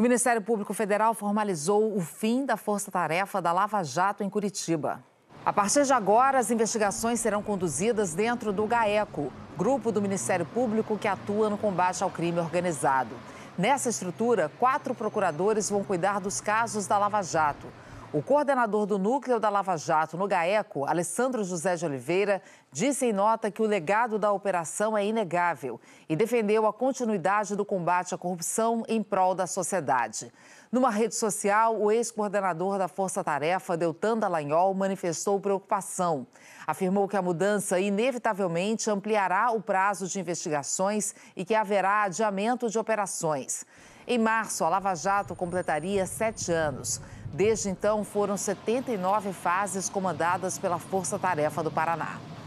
O Ministério Público Federal formalizou o fim da força-tarefa da Lava Jato em Curitiba. A partir de agora, as investigações serão conduzidas dentro do GAECO, grupo do Ministério Público que atua no combate ao crime organizado. Nessa estrutura, quatro procuradores vão cuidar dos casos da Lava Jato. O coordenador do núcleo da Lava Jato no GAECO, Alessandro José de Oliveira, disse em nota que o legado da operação é inegável e defendeu a continuidade do combate à corrupção em prol da sociedade. Numa rede social, o ex-coordenador da Força Tarefa, Deltan Dallagnol, manifestou preocupação. Afirmou que a mudança inevitavelmente ampliará o prazo de investigações e que haverá adiamento de operações. Em março, a Lava Jato completaria sete anos. Desde então, foram 79 fases comandadas pela Força Tarefa do Paraná.